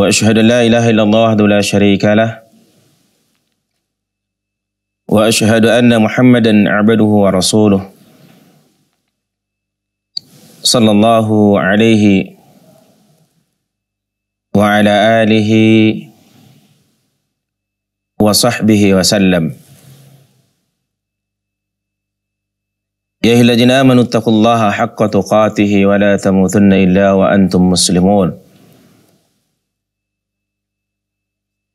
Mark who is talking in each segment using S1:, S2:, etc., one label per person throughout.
S1: وأشهد أن لا إله إلا الله وحده لا شريك له وأشهد أن محمدا عبده ورسوله صلى الله عليه وعلى آله وصحبه وسلم يا أهل الذين آمنوا اتقوا الله حق تقاته ولا تموتن إلا وأنتم مسلمون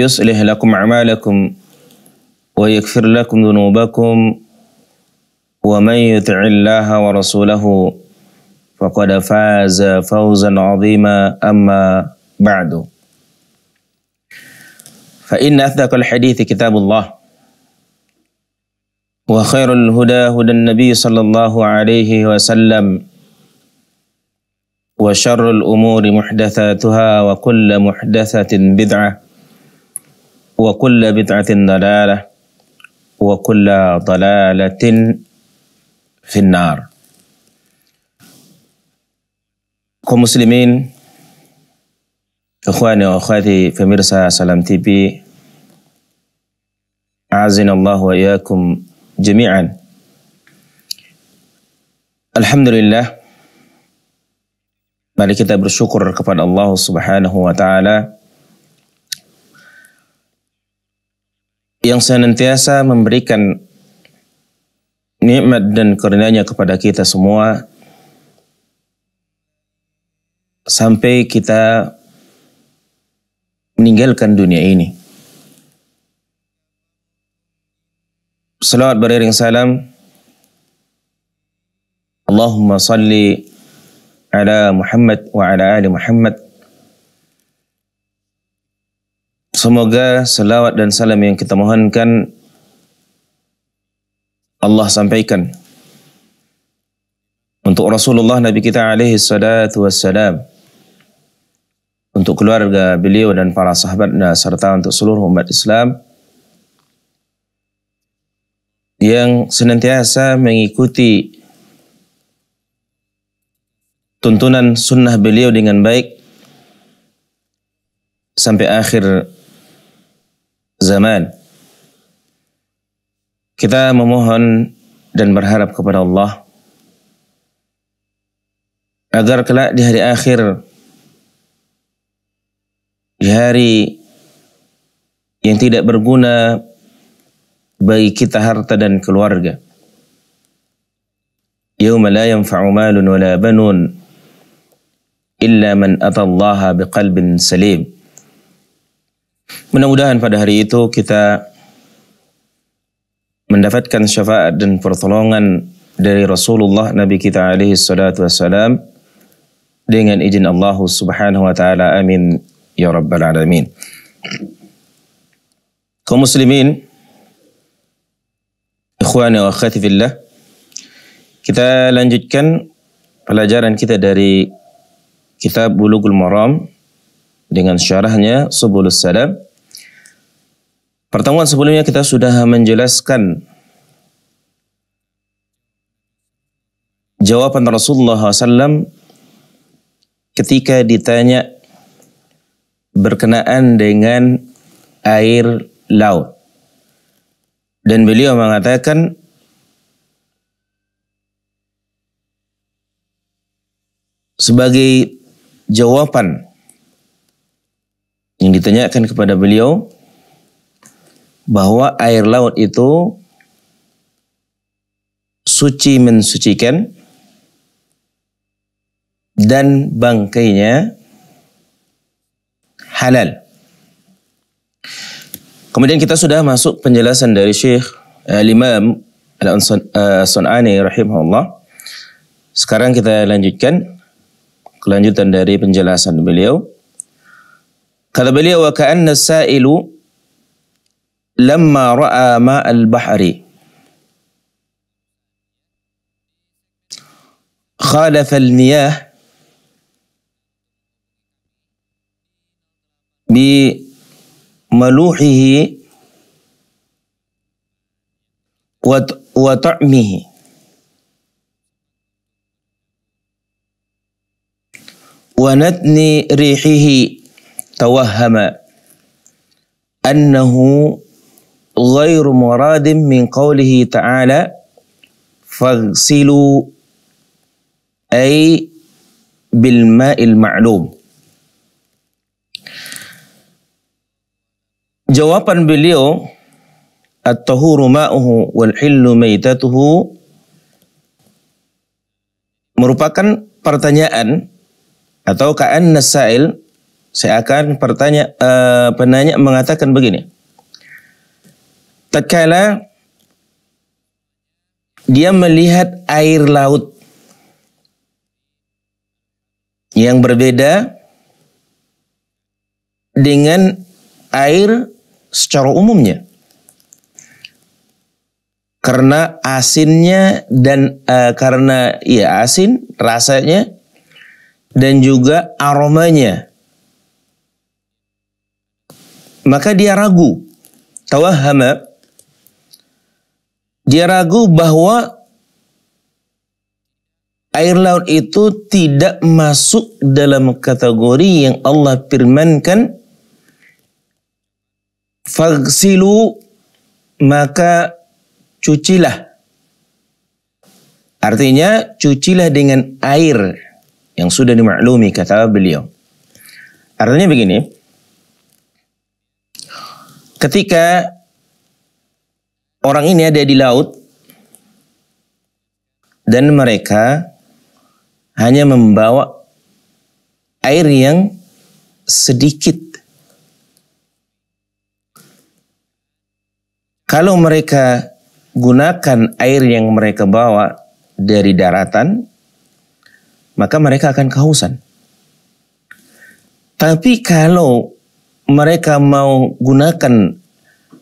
S1: يصلح لكم أعمالكم ويغفر لكم ذنوبكم ومن يطع الله ورسوله فقد فاز فوزا عظيما أما بعد فإن أثق الحديث كتاب الله وخير الهدى هدى النبي صلى الله عليه وسلم وشر الأمور محدثاتها وكل محدثة بدعة وكل بدعة ضلالة وكل ضلالة في النار كمسلمين إخواني وأخواتي في مرسى سلام تي بي أعزنا الله وإياكم جميعا الحمد لله Mari kita bersyukur kepada Allah Subhanahu wa taala yang senantiasa memberikan nikmat dan karunia-Nya kepada kita semua sampai kita meninggalkan dunia ini. Salawat beriring salam Allahumma salli ala Muhammad wa ala ali Muhammad Semoga selawat dan salam yang kita mohonkan Allah sampaikan untuk Rasulullah Nabi kita alaihi salatu wassalam untuk keluarga beliau dan para sahabatnya serta untuk seluruh umat Islam yang senantiasa mengikuti tuntunan sunnah beliau dengan baik sampai akhir zaman. Kita memohon dan berharap kepada Allah agar kelak di hari akhir di hari yang tidak berguna bagi kita harta dan keluarga. Yauma la yanfa'u malun illa man atallaha biqalbin salim. Mudah-mudahan pada hari itu kita mendapatkan syafaat dan pertolongan dari Rasulullah Nabi kita alaihi salatu wassalam dengan izin Allah Subhanahu wa taala amin ya rabbal alamin. Kaum muslimin ikhwani wa akhwati fillah kita lanjutkan pelajaran kita dari kitab Bulughul Maram dengan syarahnya Subulus Salam. Pertemuan sebelumnya kita sudah menjelaskan jawaban Rasulullah SAW ketika ditanya berkenaan dengan air laut. Dan beliau mengatakan, sebagai jawaban yang ditanyakan kepada beliau bahwa air laut itu suci mensucikan dan bangkainya halal. Kemudian kita sudah masuk penjelasan dari Syekh eh, Al-Imam Al-Sun'ani eh, rahimahullah. Sekarang kita lanjutkan kelanjutan dari penjelasan beliau. قال بليه وكأن السائل لما رأى ماء البحر خالف المياه بملوحه وطعمه ونتن ريحه tawahhama annahu ghairu muradin min qawlihi ta'ala faghsilu ay bil ma'il ma'lum Jawaban beliau at-tahuru ma'uhu merupakan pertanyaan atau ka'anna sa'il seakan pertanya uh, penanya mengatakan begini. Tatkala dia melihat air laut yang berbeda dengan air secara umumnya. Karena asinnya dan uh, karena ya asin rasanya dan juga aromanya maka dia ragu. Tawahama. Dia ragu bahwa air laut itu tidak masuk dalam kategori yang Allah firmankan fagsilu maka cucilah artinya cucilah dengan air yang sudah dimaklumi kata beliau artinya begini ketika orang ini ada di laut dan mereka hanya membawa air yang sedikit. Kalau mereka gunakan air yang mereka bawa dari daratan, maka mereka akan kehausan. Tapi kalau mereka mau gunakan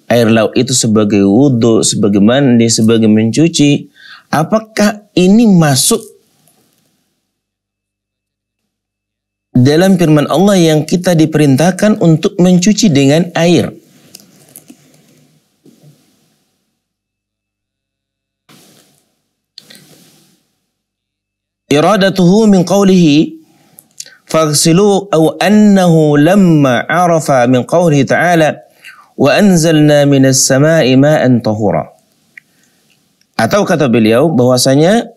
S1: air laut itu sebagai wudhu, sebagai mandi, sebagai mencuci, apakah ini masuk dalam firman Allah yang kita diperintahkan untuk mencuci dengan air? Iradatuhu min qawlihi فاغسلوا أو أنه لما عرف من قوله تعالى وأنزلنا من السماء ماء طهورا atau kata beliau bahwasanya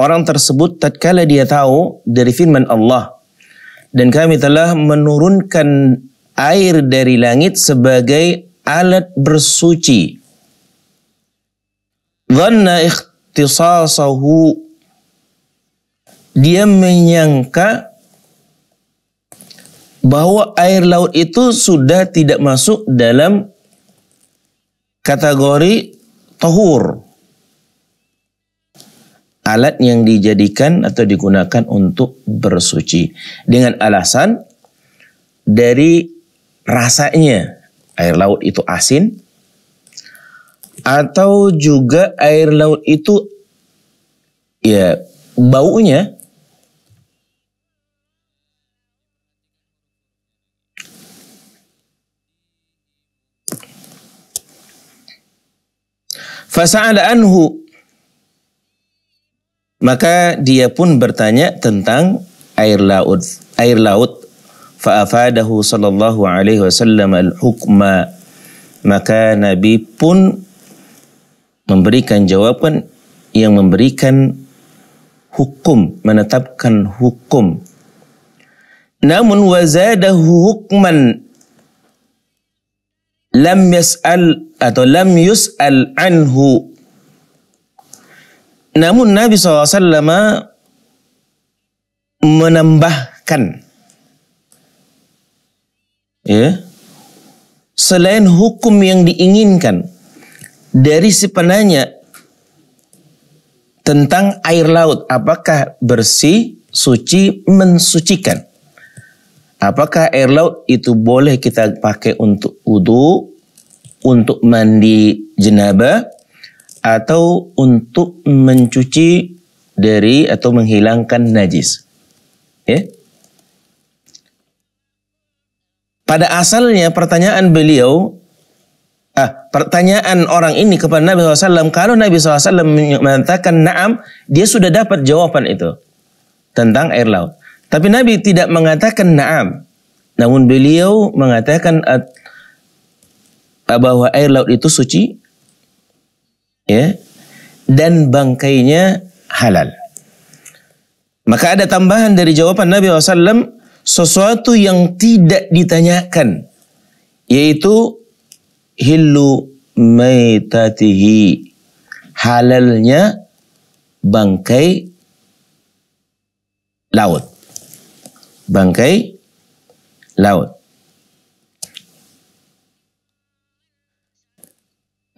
S1: orang tersebut tatkala dia tahu dari firman Allah dan kami telah menurunkan air dari langit sebagai alat bersuci. Dhanna ikhtisasahu dia menyangka bahwa air laut itu sudah tidak masuk dalam kategori tohur. Alat yang dijadikan atau digunakan untuk bersuci. Dengan alasan dari rasanya. Air laut itu asin. Atau juga air laut itu ya baunya Fasa'ala anhu. Maka dia pun bertanya tentang air laut. Air laut. Fa'afadahu sallallahu alaihi wasallam al-hukma. Maka Nabi pun memberikan jawaban yang memberikan hukum, menetapkan hukum. Namun wazadahu hukman lam yas'al atau lam yus'al anhu. Namun Nabi SAW menambahkan ya, selain hukum yang diinginkan dari si penanya tentang air laut apakah bersih, suci, mensucikan. Apakah air laut itu boleh kita pakai untuk wudhu, untuk mandi jenabah atau untuk mencuci dari atau menghilangkan najis. Ya. Pada asalnya pertanyaan beliau ah, pertanyaan orang ini kepada Nabi SAW kalau Nabi SAW mengatakan naam dia sudah dapat jawaban itu tentang air laut. Tapi Nabi tidak mengatakan naam. Namun beliau mengatakan bahwa air laut itu suci ya dan bangkainya halal. Maka ada tambahan dari jawaban Nabi SAW sesuatu yang tidak ditanyakan yaitu hilu maitatihi halalnya bangkai laut bangkai laut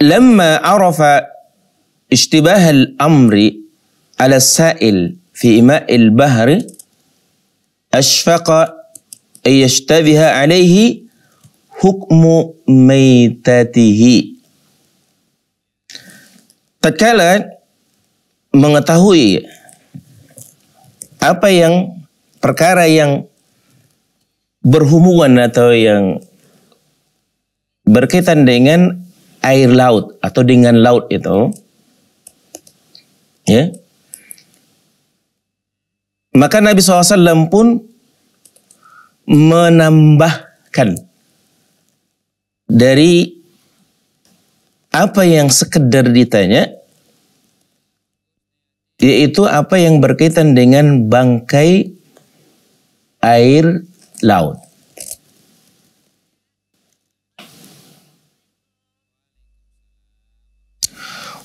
S1: لما عرف اشتباه الأمر على السائل في إماء البحر أشفق أن يشتبه عليه حكم ميتته tatkala mengetahui apa yang perkara yang berhubungan atau yang berkaitan dengan air laut atau dengan laut itu ya maka Nabi SAW pun menambahkan dari apa yang sekedar ditanya yaitu apa yang berkaitan dengan bangkai air laut.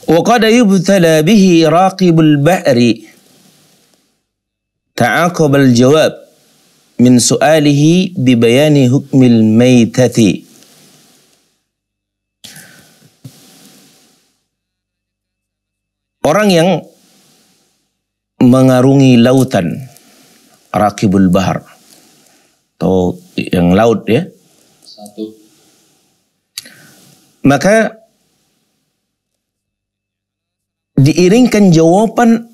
S1: وقد يبتلى به راقب البحر تعاقب الجواب من سؤاله ببيان حكم الميتة Orang yang mengarungi lautan, rakibul bahar, atau yang laut ya. Satu. Maka diiringkan jawaban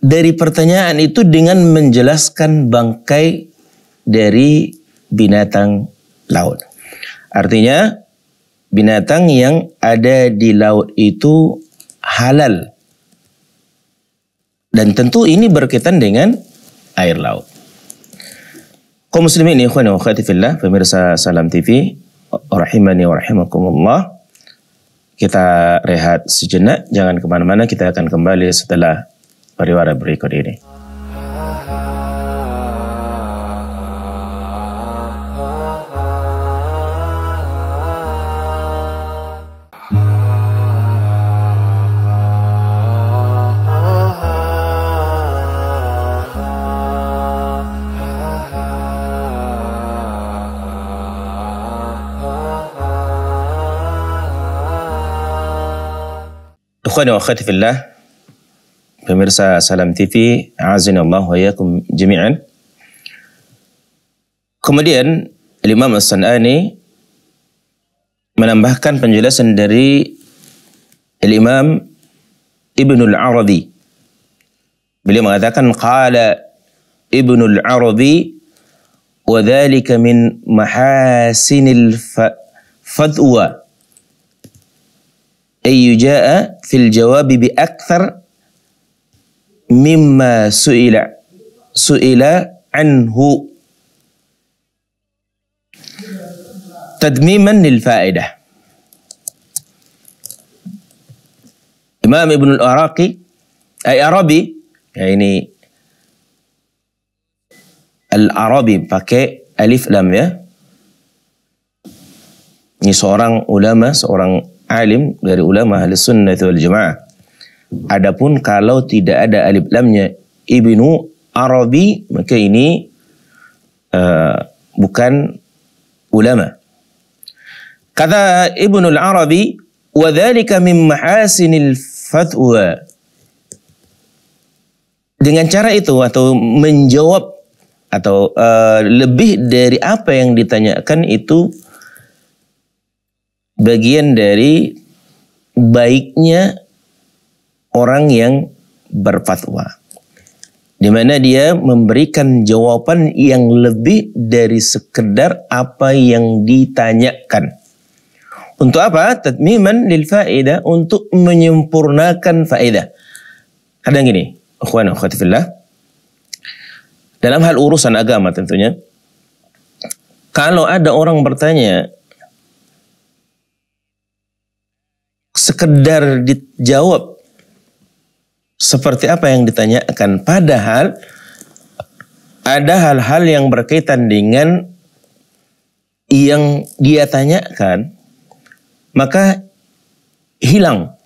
S1: dari pertanyaan itu dengan menjelaskan bangkai dari binatang laut. Artinya binatang yang ada di laut itu halal. Dan tentu ini berkaitan dengan air laut. Kau muslimin ikhwan wa khatifillah, pemirsa Salam TV, rahimani wa rahimakumullah. Kita rehat sejenak, jangan kemana-mana, kita akan kembali setelah pariwara berikut ini. Ikhwani wa akhwati fillah, pemirsa Salam TV, azin Allah wa yakum jami'an. Kemudian Imam As-San'ani menambahkan penjelasan dari Imam Ibn al-Arabi. Beliau mengatakan, Qala Ibn al-Arabi, وذلك من محاسن الفذوة ayyuja'a fil jawabi bi akthar mimma su'ila su'ila anhu tadmiman lil fa'idah Imam Ibn al-Araqi ay Arabi ya ini al-Arabi pakai alif lam ya ini seorang ulama seorang alim dari ulama ahli sunnah wal jamaah. Adapun kalau tidak ada alif lamnya ibnu Arabi maka ini uh, bukan ulama. Kata Ibnu al Arabi وذلك من محاسن الفتوى Dengan cara itu atau menjawab atau uh, lebih dari apa yang ditanyakan itu bagian dari baiknya orang yang berfatwa. Di mana dia memberikan jawaban yang lebih dari sekedar apa yang ditanyakan. Untuk apa? Tatmiman lil faedah untuk menyempurnakan faedah. Kadang gini, ikhwan akhwati Dalam hal urusan agama tentunya, kalau ada orang bertanya sekedar dijawab seperti apa yang ditanyakan. Padahal ada hal-hal yang berkaitan dengan yang dia tanyakan, maka hilang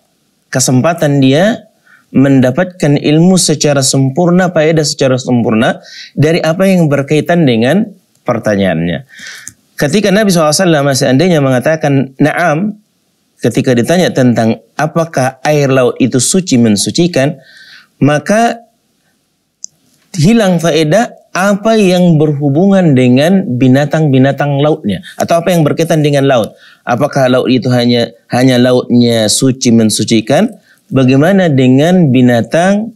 S1: kesempatan dia mendapatkan ilmu secara sempurna, faedah secara sempurna dari apa yang berkaitan dengan pertanyaannya. Ketika Nabi SAW seandainya mengatakan, Naam, ketika ditanya tentang apakah air laut itu suci mensucikan, maka hilang faedah apa yang berhubungan dengan binatang-binatang lautnya atau apa yang berkaitan dengan laut. Apakah laut itu hanya hanya lautnya suci mensucikan? Bagaimana dengan binatang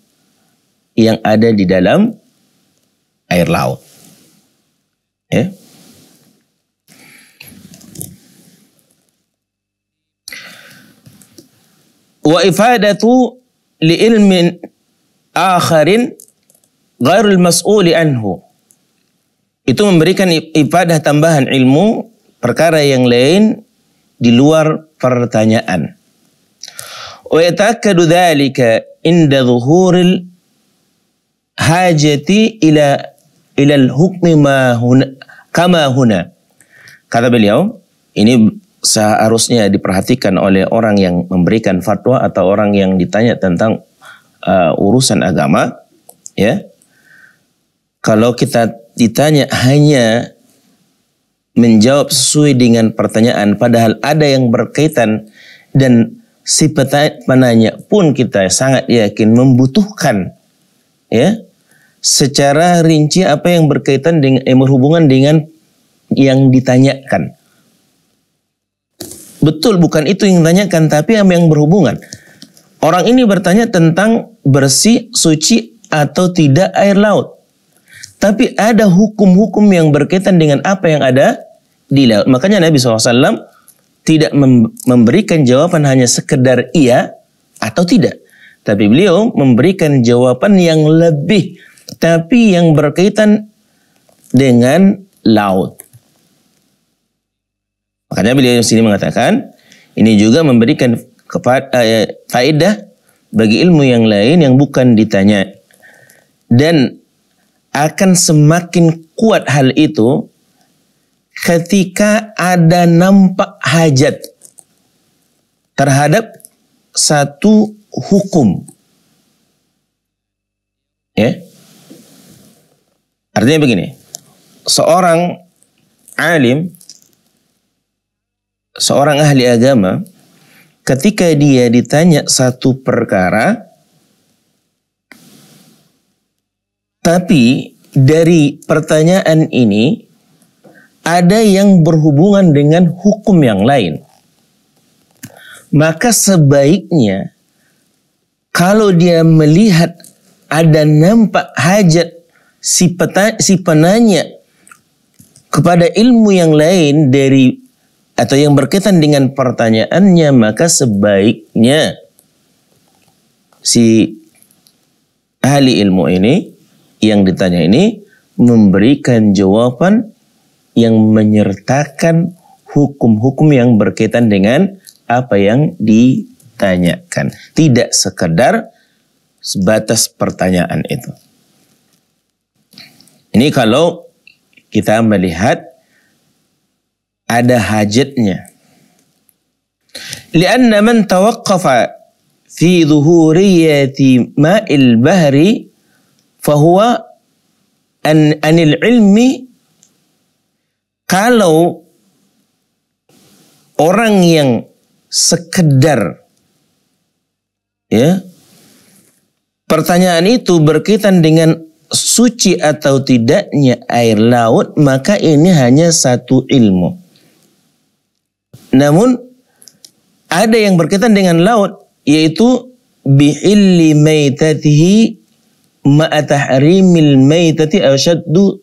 S1: yang ada di dalam air laut? Ya. wa ifadatu li ilmin akharin ghairul mas'uli anhu. Itu memberikan ifadah tambahan ilmu perkara yang lain di luar pertanyaan. Wa yataakkadu dzalika inda dhuhuril hajati ila ila al-hukmi ma huna kama huna. Kata beliau, ini seharusnya diperhatikan oleh orang yang memberikan fatwa atau orang yang ditanya tentang uh, urusan agama ya kalau kita ditanya hanya menjawab sesuai dengan pertanyaan padahal ada yang berkaitan dan si penanya pun kita sangat yakin membutuhkan ya secara rinci apa yang berkaitan dengan yang eh, berhubungan dengan yang ditanyakan Betul, bukan itu yang ditanyakan, tapi yang berhubungan. Orang ini bertanya tentang bersih, suci, atau tidak air laut. Tapi ada hukum-hukum yang berkaitan dengan apa yang ada di laut. Makanya Nabi SAW tidak memberikan jawaban hanya sekedar iya atau tidak. Tapi beliau memberikan jawaban yang lebih, tapi yang berkaitan dengan laut. Makanya beliau di sini mengatakan ini juga memberikan kepada eh, faedah bagi ilmu yang lain yang bukan ditanya dan akan semakin kuat hal itu ketika ada nampak hajat terhadap satu hukum. Ya. Artinya begini. Seorang alim seorang ahli agama ketika dia ditanya satu perkara tapi dari pertanyaan ini ada yang berhubungan dengan hukum yang lain maka sebaiknya kalau dia melihat ada nampak hajat si peta, si penanya kepada ilmu yang lain dari atau yang berkaitan dengan pertanyaannya maka sebaiknya si ahli ilmu ini yang ditanya ini memberikan jawaban yang menyertakan hukum-hukum yang berkaitan dengan apa yang ditanyakan. Tidak sekedar sebatas pertanyaan itu. Ini kalau kita melihat ada hajatnya. Lianna man tawakkafa fi zuhuriyati ma'il bahri fahuwa an anil ilmi kalau orang yang sekedar ya pertanyaan itu berkaitan dengan suci atau tidaknya air laut maka ini hanya satu ilmu namun ada yang berkaitan dengan laut yaitu bi'illi maitatihi ma'atahrimil maitati ashaddu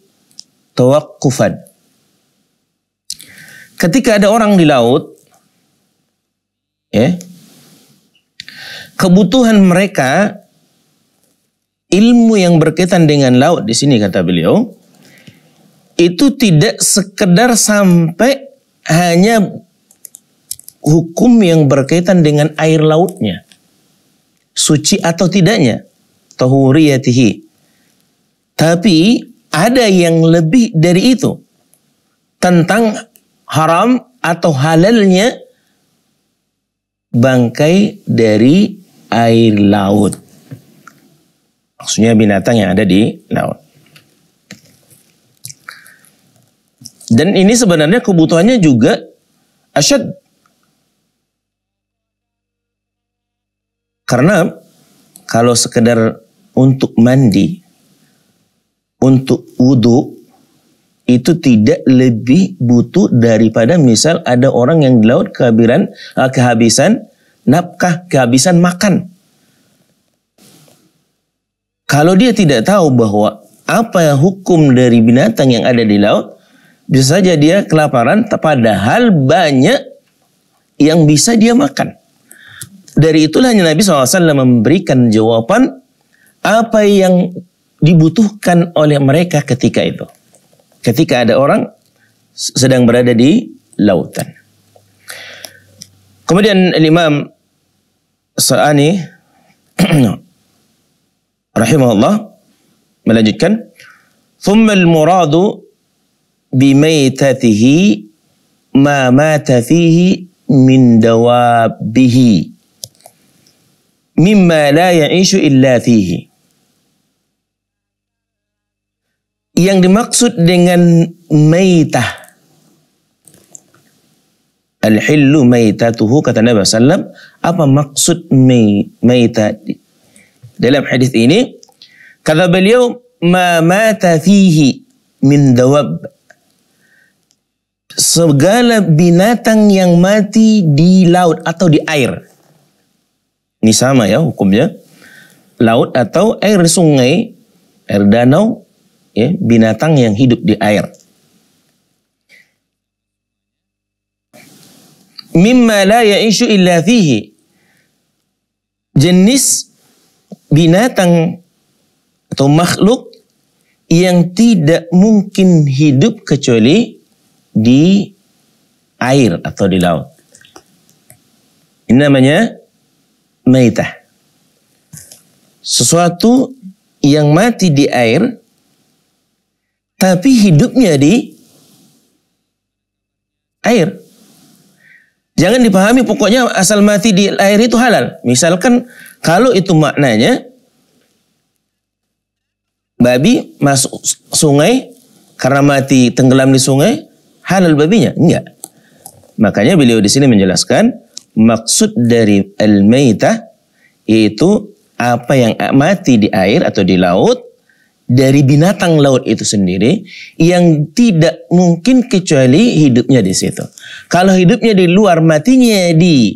S1: tawaqqufan. Ketika ada orang di laut ya kebutuhan mereka ilmu yang berkaitan dengan laut di sini kata beliau itu tidak sekedar sampai hanya hukum yang berkaitan dengan air lautnya. Suci atau tidaknya. Tahuriyatihi. Tapi ada yang lebih dari itu. Tentang haram atau halalnya bangkai dari air laut. Maksudnya binatang yang ada di laut. Dan ini sebenarnya kebutuhannya juga asyad Karena kalau sekedar untuk mandi, untuk wudhu, itu tidak lebih butuh daripada misal ada orang yang di laut kehabisan, eh, kehabisan nafkah, kehabisan makan. Kalau dia tidak tahu bahwa apa yang hukum dari binatang yang ada di laut, bisa saja dia kelaparan, padahal banyak yang bisa dia makan. Dari itulah Nabi SAW memberikan jawaban apa yang dibutuhkan oleh mereka ketika itu. Ketika ada orang sedang berada di lautan. Kemudian Imam Sa'ani rahimahullah melanjutkan ثُمَّ الْمُرَادُ بِمَيْتَتِهِ مَا مَاتَ فِيهِ مِنْ دَوَابِهِ mimma la ya'ishu illa fihi. Yang dimaksud dengan maitah Al-hillu maitatuhu kata Nabi SAW. Apa maksud may, maita? Dalam hadis ini, kata beliau, ma mata fihi min dawab. Segala binatang yang mati di laut atau di air. Ini sama ya hukumnya. Laut atau air sungai, air danau, ya, binatang yang hidup di air. Mimma la ya'ishu illa fihi. Jenis binatang atau makhluk yang tidak mungkin hidup kecuali di air atau di laut. Ini namanya maitah. Sesuatu yang mati di air tapi hidupnya di air. Jangan dipahami pokoknya asal mati di air itu halal. Misalkan kalau itu maknanya babi masuk sungai karena mati tenggelam di sungai halal babinya? Enggak. Makanya beliau di sini menjelaskan maksud dari al-maitah yaitu apa yang mati di air atau di laut dari binatang laut itu sendiri yang tidak mungkin kecuali hidupnya di situ. Kalau hidupnya di luar matinya di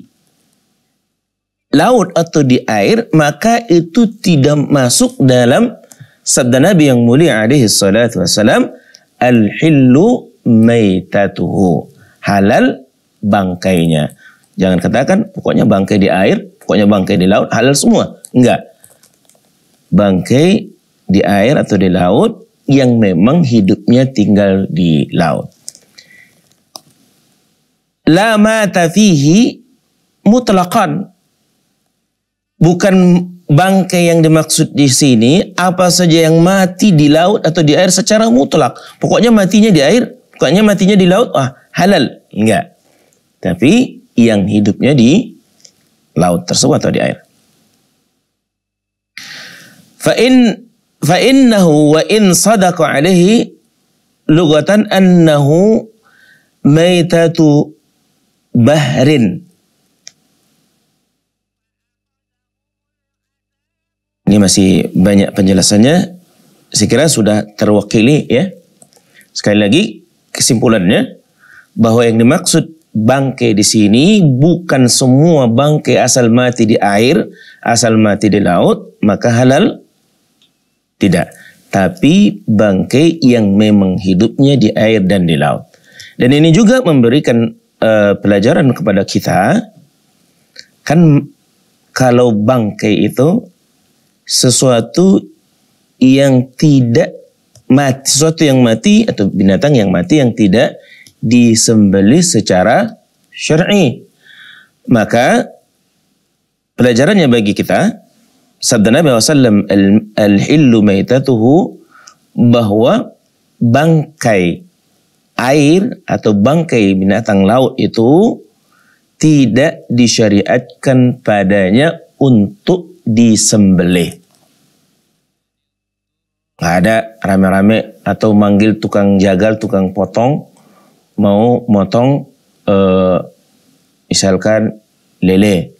S1: laut atau di air maka itu tidak masuk dalam sabda Nabi yang mulia alaihi salatu wasalam al-hillu maitatuhu halal bangkainya Jangan katakan pokoknya bangkai di air, pokoknya bangkai di laut halal semua. Enggak. Bangkai di air atau di laut yang memang hidupnya tinggal di laut. Lama mata fihi mutlaqan. Bukan bangkai yang dimaksud di sini apa saja yang mati di laut atau di air secara mutlak. Pokoknya matinya di air, pokoknya matinya di laut, ah halal. Enggak. Tapi yang hidupnya di laut tersebut atau di air. Fa'in fa'innahu wa in sadaqa alaihi lugatan annahu maitatu bahrin. Ini masih banyak penjelasannya. saya kira sudah terwakili ya. Sekali lagi kesimpulannya bahwa yang dimaksud Bangke di sini bukan semua bangke asal mati di air, asal mati di laut, maka halal tidak. Tapi bangke yang memang hidupnya di air dan di laut. Dan ini juga memberikan uh, pelajaran kepada kita kan kalau bangke itu sesuatu yang tidak mati, sesuatu yang mati atau binatang yang mati yang tidak disembelih secara syar'i. Maka pelajarannya bagi kita sabda Nabi SAW al-hillu maitatuhu bahwa bangkai air atau bangkai binatang laut itu tidak disyariatkan padanya untuk disembelih. Gak ada rame-rame atau manggil tukang jagal, tukang potong mau motong eh, misalkan lele.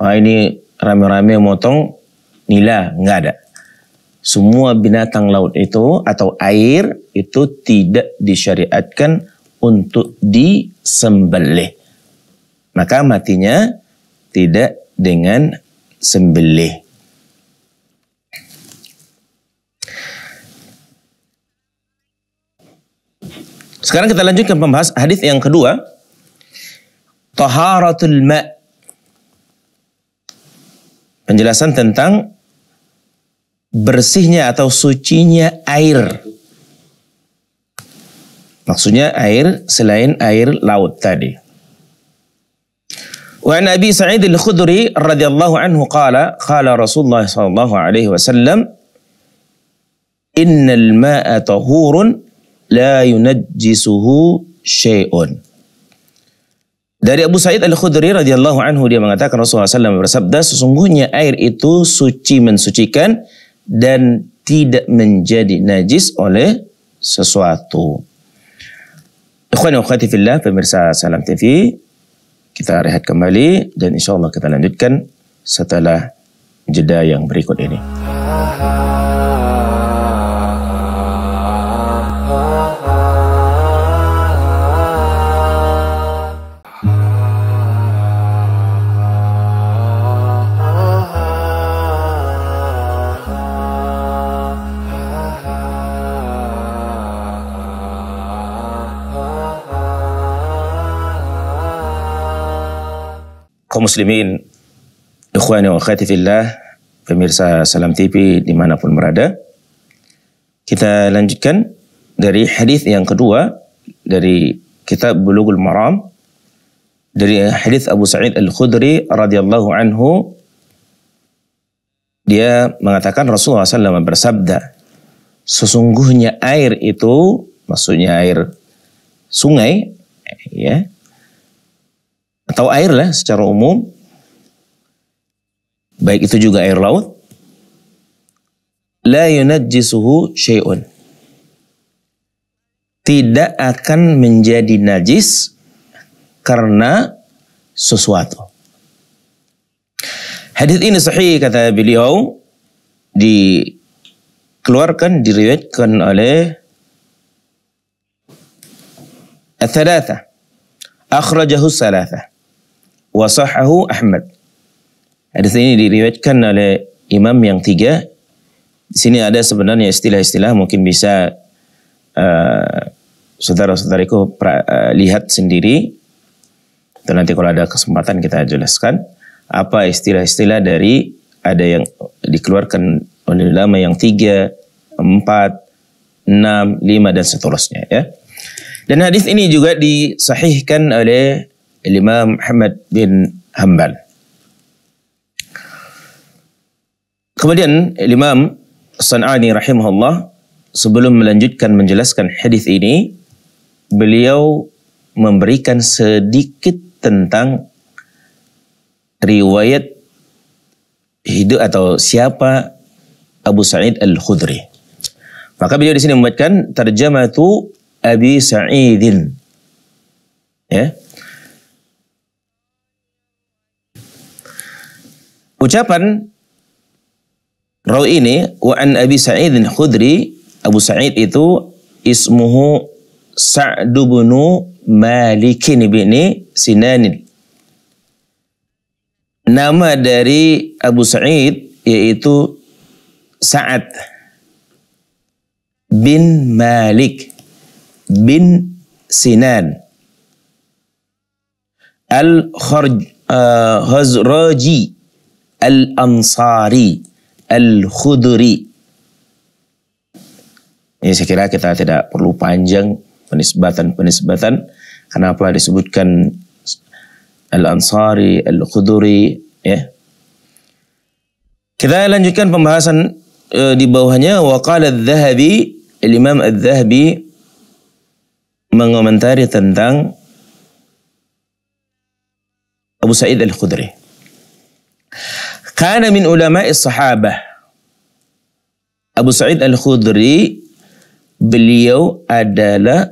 S1: Ah ini rame-rame motong nila, nggak ada. Semua binatang laut itu atau air itu tidak disyariatkan untuk disembelih. Maka matinya tidak dengan sembelih. Sekarang kita lanjutkan pembahas hadis yang kedua. Taharatul ma. Penjelasan tentang bersihnya atau sucinya air. Maksudnya air selain air laut tadi. Wa an Abi Sa'id Al-Khudri radhiyallahu anhu qala qala Rasulullah sallallahu alaihi wasallam innal ma'a tahurun la yunajjisuhu syai'un. Dari Abu Sa'id Al-Khudri radhiyallahu anhu dia mengatakan Rasulullah SAW bersabda sesungguhnya air itu suci mensucikan dan tidak menjadi najis oleh sesuatu. Ikhwan akhwati fillah pemirsa Salam TV kita rehat kembali dan insya Allah kita lanjutkan setelah jeda yang berikut ini. Ah, ah. kaum muslimin, ikhwani wa akhwati fillah, pemirsa Salam TV dimanapun berada. Kita lanjutkan dari hadis yang kedua dari kitab Bulughul Maram dari hadis Abu Sa'id Al-Khudri radhiyallahu anhu dia mengatakan Rasulullah SAW bersabda sesungguhnya air itu maksudnya air sungai ya atau air lah secara umum. Baik itu juga air laut. La yunajjisuhu syai'un. Tidak akan menjadi najis karena sesuatu. Hadis ini sahih kata beliau dikeluarkan diriwayatkan oleh Al-Thalatha. Akhrajahu Salatha wasahahu Ahmad. Hadis ini diriwayatkan oleh imam yang tiga. Di sini ada sebenarnya istilah-istilah mungkin bisa uh, eh, saudara-saudariku pra, uh, lihat sendiri. Dan nanti kalau ada kesempatan kita jelaskan apa istilah-istilah dari ada yang dikeluarkan oleh ulama yang tiga, empat, enam, lima dan seterusnya ya. Dan hadis ini juga disahihkan oleh Imam Muhammad bin Hambal. Kemudian Imam San'ani rahimahullah sebelum melanjutkan menjelaskan hadis ini, beliau memberikan sedikit tentang riwayat hidup atau siapa Abu Sa'id Al-Khudri. Maka beliau di sini membuatkan terjemah itu Abi Sa'idin. Ya, Ucapan rawi ini wa an Abi Sa'id Khudri, Abu Sa'id itu ismuhu Sa'd bin Malik bin Sinan. Nama dari Abu Sa'id yaitu Sa'ad bin Malik bin Sinan al-Khazraji Al-Ansari Al-Khudri. Ini saya kira kita tidak perlu panjang penisbatan-penisbatan. Kenapa disebutkan Al-Ansari, Al-Khudri, ya. Kita lanjutkan pembahasan e, di bawahnya waqala adz-Dzahabi, Imam adz-Dzahabi mengomentari tentang Abu Sa'id Al-Khudri. Kana min ulama'is sahabah. Abu Sa'id Al-Khudri beliau adalah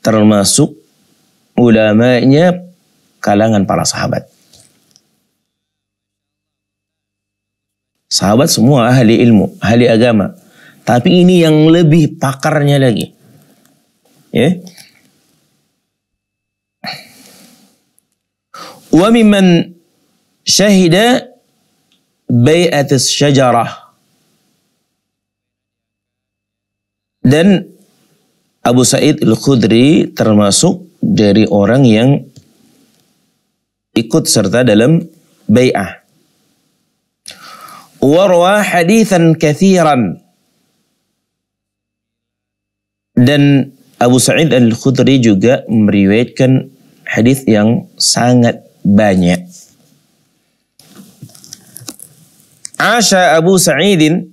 S1: termasuk ulamanya kalangan para sahabat. Sahabat semua ahli ilmu, ahli agama. Tapi ini yang lebih pakarnya lagi. Ya. Wa mimman syahida Bayatis Syajarah. Dan Abu Sa'id Al-Khudri termasuk dari orang yang ikut serta dalam bai'ah. Warwa hadithan kathiran. Dan Abu Sa'id Al-Khudri juga meriwayatkan hadis yang sangat banyak. Asha Abu Sa'idin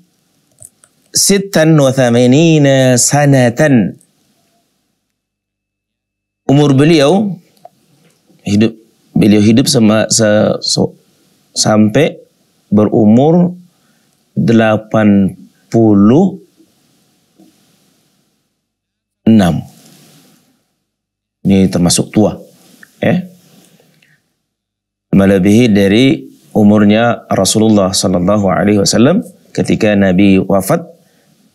S1: sittan wa thamanina sanatan. Umur beliau hidup beliau hidup sama se, so, sampai berumur 86 ini termasuk tua ya melebihi dari umurnya Rasulullah Sallallahu Alaihi Wasallam ketika Nabi wafat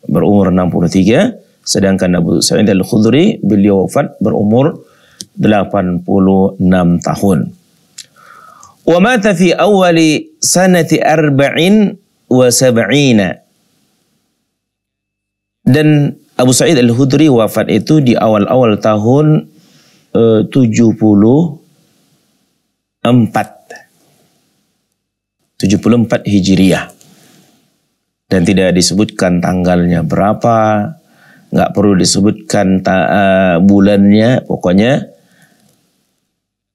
S1: berumur 63, sedangkan Abu Sa'id Al Khudri beliau wafat berumur 86 tahun. Wa mata fi awali sanati arba'in Dan Abu Sa'id Al-Hudri wafat itu di awal-awal tahun eh, 74 74 Hijriah. Dan tidak disebutkan tanggalnya berapa, nggak perlu disebutkan eh, bulannya, pokoknya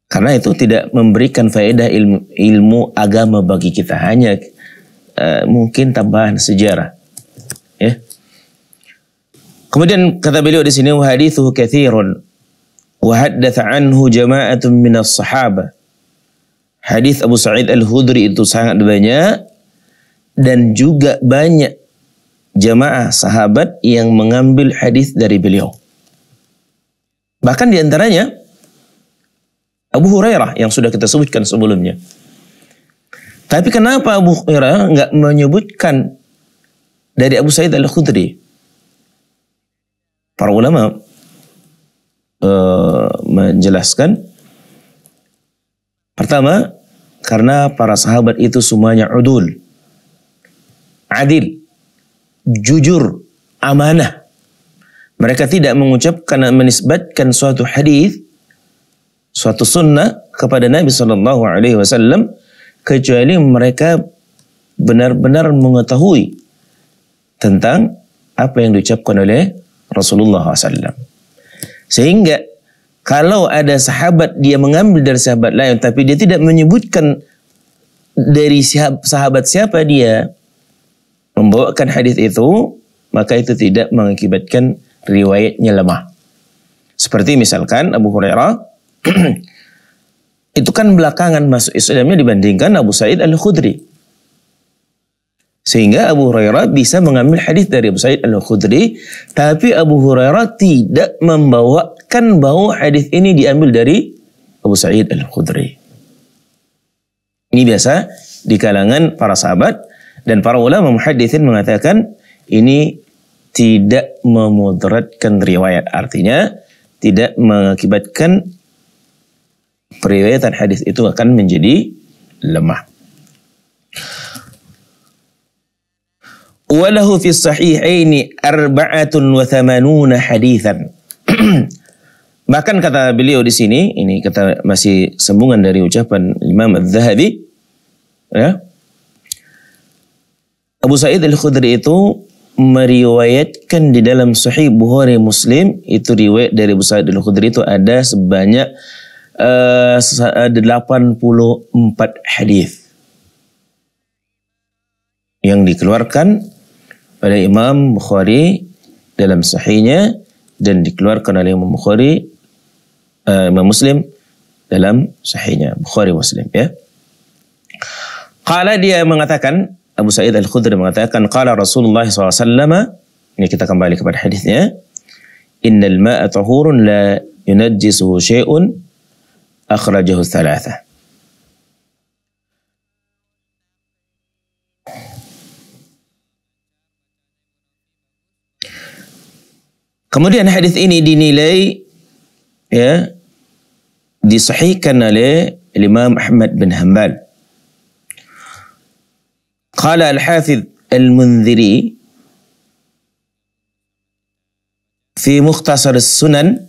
S1: karena itu tidak memberikan faedah ilmu, ilmu agama bagi kita hanya uh, mungkin tambahan sejarah. Ya. Kemudian kata beliau di sini hadithu kathirun wa haddatha anhu jama'atun minas sahabah hadis Abu Sa'id al hudri itu sangat banyak dan juga banyak jamaah sahabat yang mengambil hadis dari beliau. Bahkan di antaranya Abu Hurairah yang sudah kita sebutkan sebelumnya. Tapi kenapa Abu Hurairah nggak menyebutkan dari Abu Sa'id Al-Khudri? Para ulama uh, menjelaskan Pertama, karena para sahabat itu semuanya udul. Adil. Jujur. Amanah. Mereka tidak mengucapkan dan menisbatkan suatu hadis, suatu sunnah kepada Nabi Shallallahu Alaihi Wasallam kecuali mereka benar-benar mengetahui tentang apa yang diucapkan oleh Rasulullah SAW. Sehingga kalau ada sahabat dia mengambil dari sahabat lain tapi dia tidak menyebutkan dari sahabat siapa dia membawakan hadis itu, maka itu tidak mengakibatkan riwayatnya lemah. Seperti misalkan Abu Hurairah itu kan belakangan masuk Islamnya dibandingkan Abu Said Al-Khudri. Sehingga Abu Hurairah bisa mengambil hadis dari Abu Said Al-Khudri, tapi Abu Hurairah tidak membawa Kan bau hadis ini diambil dari Abu Sa'id Al-Khudri. Ini biasa di kalangan para sahabat dan para ulama muhadithin mengatakan ini tidak memudaratkan riwayat. Artinya tidak mengakibatkan periwayatan hadis itu akan menjadi lemah. Walahu fi sahihaini arba'atun wa thamanuna hadithan. Bahkan kata beliau di sini, ini kata masih sembungan dari ucapan Imam az zahabi ya. Abu Sa'id Al-Khudri itu meriwayatkan di dalam Sahih Bukhari Muslim itu riwayat dari Abu Sa'id Al-Khudri itu ada sebanyak eh, uh, 84 hadis yang dikeluarkan oleh Imam Bukhari dalam sahihnya dan dikeluarkan oleh Imam Bukhari uh, Imam Muslim dalam sahihnya Bukhari Muslim ya. Qala dia mengatakan Abu Sa'id Al-Khudri mengatakan qala Rasulullah SAW ini kita kembali kepada hadisnya innal ma'a tahurun la yunajjisuhu syai'un akhrajahu thalatha Kemudian hadis ini dinilai ya disahihkan oleh Imam Ahmad bin Hanbal. Qala al قال الحافظ المنذري في مختصر السنن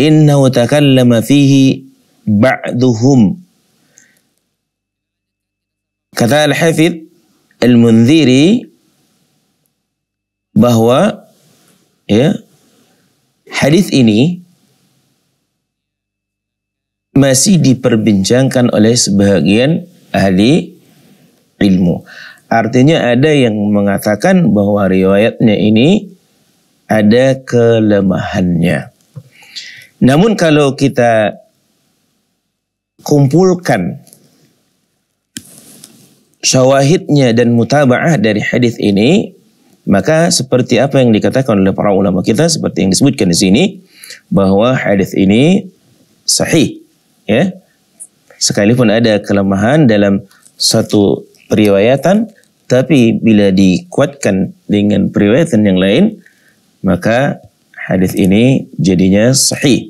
S1: إنه takallama fihi ba'duhum kata Al-Hafidh al munziri bahwa ya hadis ini masih diperbincangkan oleh sebagian ahli ilmu. Artinya ada yang mengatakan bahwa riwayatnya ini ada kelemahannya. Namun kalau kita kumpulkan syawahidnya dan mutaba'ah dari hadis ini, maka seperti apa yang dikatakan oleh para ulama kita seperti yang disebutkan di sini bahwa hadis ini sahih ya sekalipun ada kelemahan dalam satu periwayatan tapi bila dikuatkan dengan periwayatan yang lain maka hadis ini jadinya sahih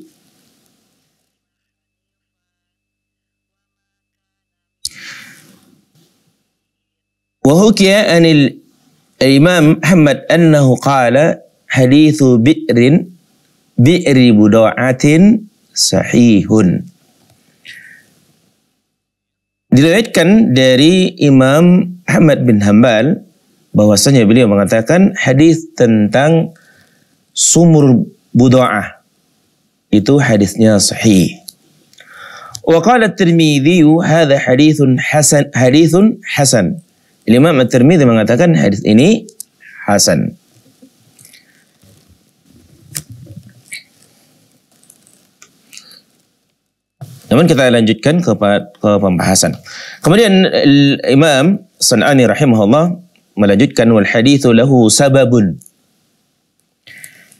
S1: وحكي عن الإمام محمد أنه قال حديث بئر بئر بضاعة sahihun Diriwayatkan dari Imam Ahmad bin Hanbal bahwasanya beliau mengatakan hadis tentang sumur budaah itu hadisnya sahih. Wa qala at-Tirmidzi hadha hadithun hasan hadithun hasan. Imam At-Tirmidzi mengatakan hadis ini hasan. Namun kita lanjutkan ke, ke pembahasan. Kemudian Imam Sanani rahimahullah melanjutkan wal hadithu lahu sababun.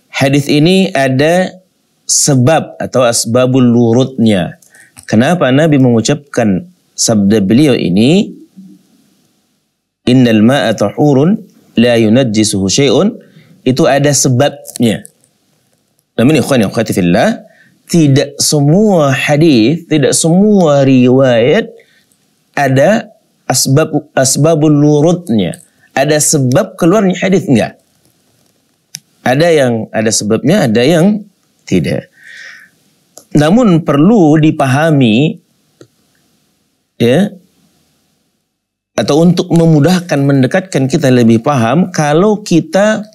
S1: Hadis ini ada sebab atau asbabul lurutnya. Kenapa Nabi mengucapkan sabda beliau ini? Innal ma'a tahurun la yunajjisuhu syai'un. Itu ada sebabnya. Namun ikhwan yang khatifillah, tidak semua hadis, tidak semua riwayat ada asbab asbabul lurutnya. Ada sebab keluarnya hadis enggak? Ada yang ada sebabnya, ada yang tidak. Namun perlu dipahami ya atau untuk memudahkan mendekatkan kita lebih paham kalau kita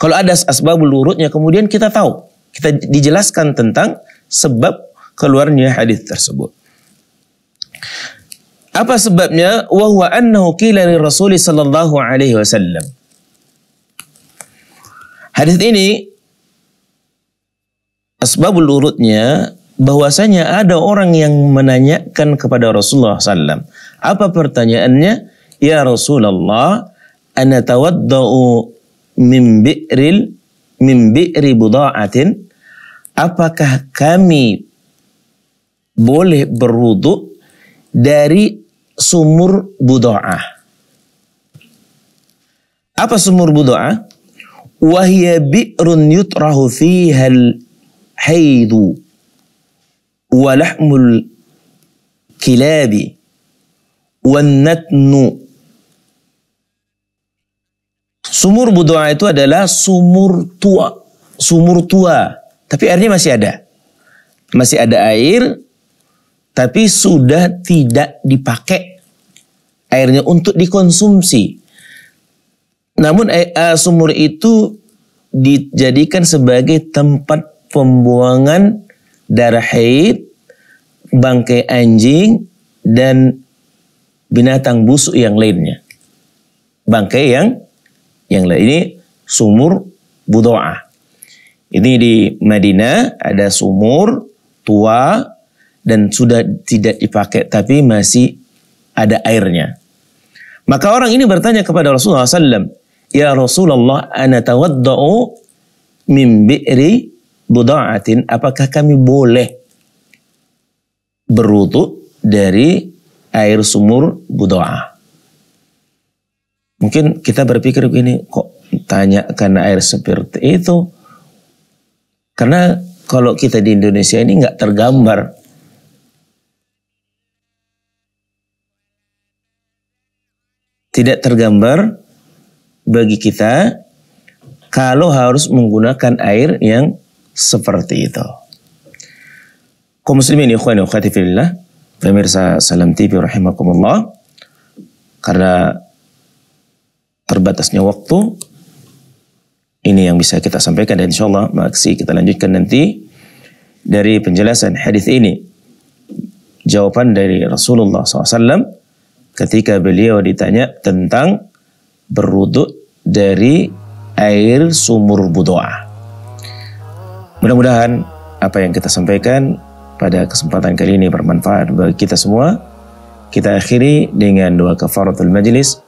S1: kalau ada asbabul lurutnya kemudian kita tahu kita dijelaskan tentang sebab keluarnya hadis tersebut. Apa sebabnya? Wa huwa annahu qila li Rasul sallallahu alaihi wasallam. Hadis ini asbabul urutnya bahwasanya ada orang yang menanyakan kepada Rasulullah sallam. Apa pertanyaannya? Ya Rasulullah, ana tawaddau min bi'ril min bi'ri buda'atin apakah kami boleh berwudu dari sumur buda'ah apa sumur buda'ah wahya bi'run yutrahu fiha al-haydu wa lahmul kilabi wa natnu Sumur budoa itu adalah sumur tua. Sumur tua. Tapi airnya masih ada. Masih ada air, tapi sudah tidak dipakai. Airnya untuk dikonsumsi. Namun eh, eh, sumur itu dijadikan sebagai tempat pembuangan darah haid, bangkai anjing, dan binatang busuk yang lainnya. Bangkai yang yang lain. Ini sumur Budoa. Ini di Madinah ada sumur tua dan sudah tidak dipakai tapi masih ada airnya. Maka orang ini bertanya kepada Rasulullah SAW, Ya Rasulullah, ana tawaddu min bi'ri buda'atin. Apakah kami boleh berwudu dari air sumur buda'ah? Mungkin kita berpikir begini, kok tanya karena air seperti itu? Karena kalau kita di Indonesia ini nggak tergambar. Tidak tergambar bagi kita kalau harus menggunakan air yang seperti itu. Kaum muslimin ikhwan wa fillah, pemirsa Salam TV rahimakumullah. Karena terbatasnya waktu, ini yang bisa kita sampaikan dan insya Allah maksi kita lanjutkan nanti dari penjelasan hadis ini. Jawaban dari Rasulullah SAW ketika beliau ditanya tentang berwuduk dari air sumur budoa. Mudah-mudahan apa yang kita sampaikan pada kesempatan kali ini bermanfaat bagi kita semua. Kita akhiri dengan doa kafaratul majlis.